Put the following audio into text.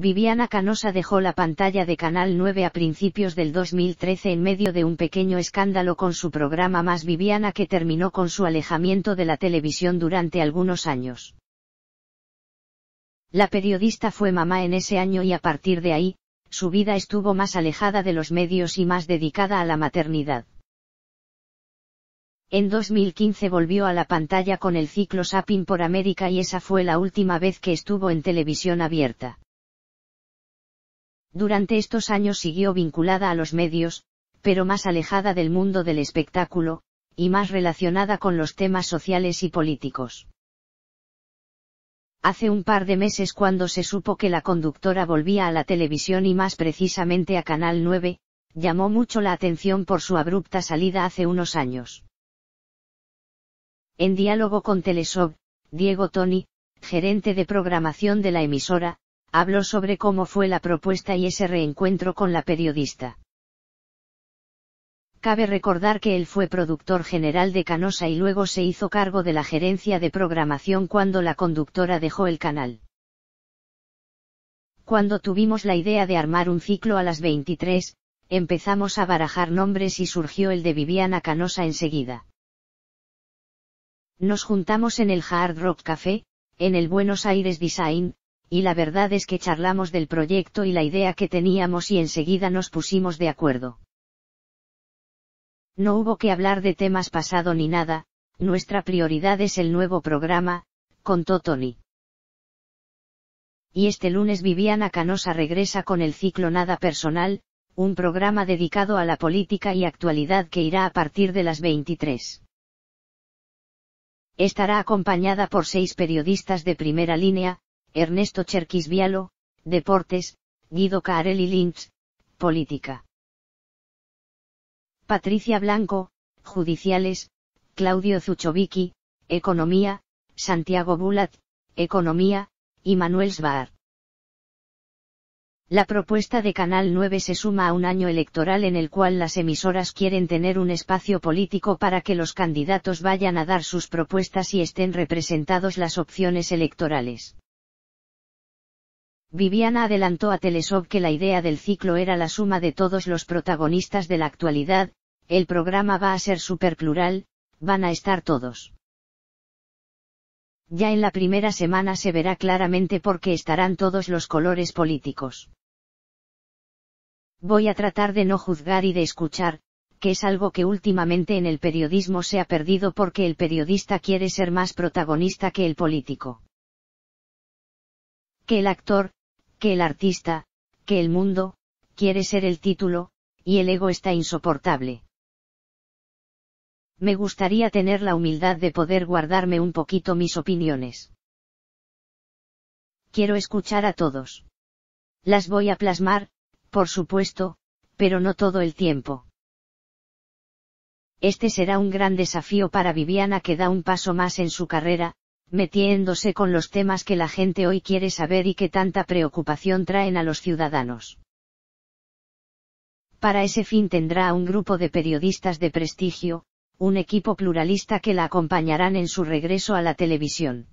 Viviana Canosa dejó la pantalla de Canal 9 a principios del 2013 en medio de un pequeño escándalo con su programa Más Viviana que terminó con su alejamiento de la televisión durante algunos años. La periodista fue mamá en ese año y a partir de ahí, su vida estuvo más alejada de los medios y más dedicada a la maternidad. En 2015 volvió a la pantalla con el ciclo Sapping por América y esa fue la última vez que estuvo en televisión abierta. Durante estos años siguió vinculada a los medios, pero más alejada del mundo del espectáculo, y más relacionada con los temas sociales y políticos. Hace un par de meses cuando se supo que la conductora volvía a la televisión y más precisamente a Canal 9, llamó mucho la atención por su abrupta salida hace unos años. En diálogo con Telesov, Diego Toni, gerente de programación de la emisora, habló sobre cómo fue la propuesta y ese reencuentro con la periodista. Cabe recordar que él fue productor general de Canosa y luego se hizo cargo de la gerencia de programación cuando la conductora dejó el canal. Cuando tuvimos la idea de armar un ciclo a las 23, empezamos a barajar nombres y surgió el de Viviana Canosa enseguida. Nos juntamos en el Hard Rock Café, en el Buenos Aires Design, y la verdad es que charlamos del proyecto y la idea que teníamos y enseguida nos pusimos de acuerdo. No hubo que hablar de temas pasado ni nada, nuestra prioridad es el nuevo programa, contó Tony. Y este lunes Viviana Canosa regresa con el ciclo Nada Personal, un programa dedicado a la política y actualidad que irá a partir de las 23 estará acompañada por seis periodistas de primera línea, Ernesto Cherquis Vialo, Deportes, Guido Carelli Lynch, Política. Patricia Blanco, Judiciales, Claudio Zuchovicki, Economía, Santiago Bulat, Economía, y Manuel Sbar. La propuesta de Canal 9 se suma a un año electoral en el cual las emisoras quieren tener un espacio político para que los candidatos vayan a dar sus propuestas y estén representados las opciones electorales. Viviana adelantó a Telesov que la idea del ciclo era la suma de todos los protagonistas de la actualidad, el programa va a ser plural, van a estar todos. Ya en la primera semana se verá claramente por qué estarán todos los colores políticos. Voy a tratar de no juzgar y de escuchar, que es algo que últimamente en el periodismo se ha perdido porque el periodista quiere ser más protagonista que el político. Que el actor, que el artista, que el mundo, quiere ser el título, y el ego está insoportable. Me gustaría tener la humildad de poder guardarme un poquito mis opiniones. Quiero escuchar a todos. Las voy a plasmar, por supuesto, pero no todo el tiempo. Este será un gran desafío para Viviana que da un paso más en su carrera, metiéndose con los temas que la gente hoy quiere saber y que tanta preocupación traen a los ciudadanos. Para ese fin tendrá un grupo de periodistas de prestigio, un equipo pluralista que la acompañarán en su regreso a la televisión.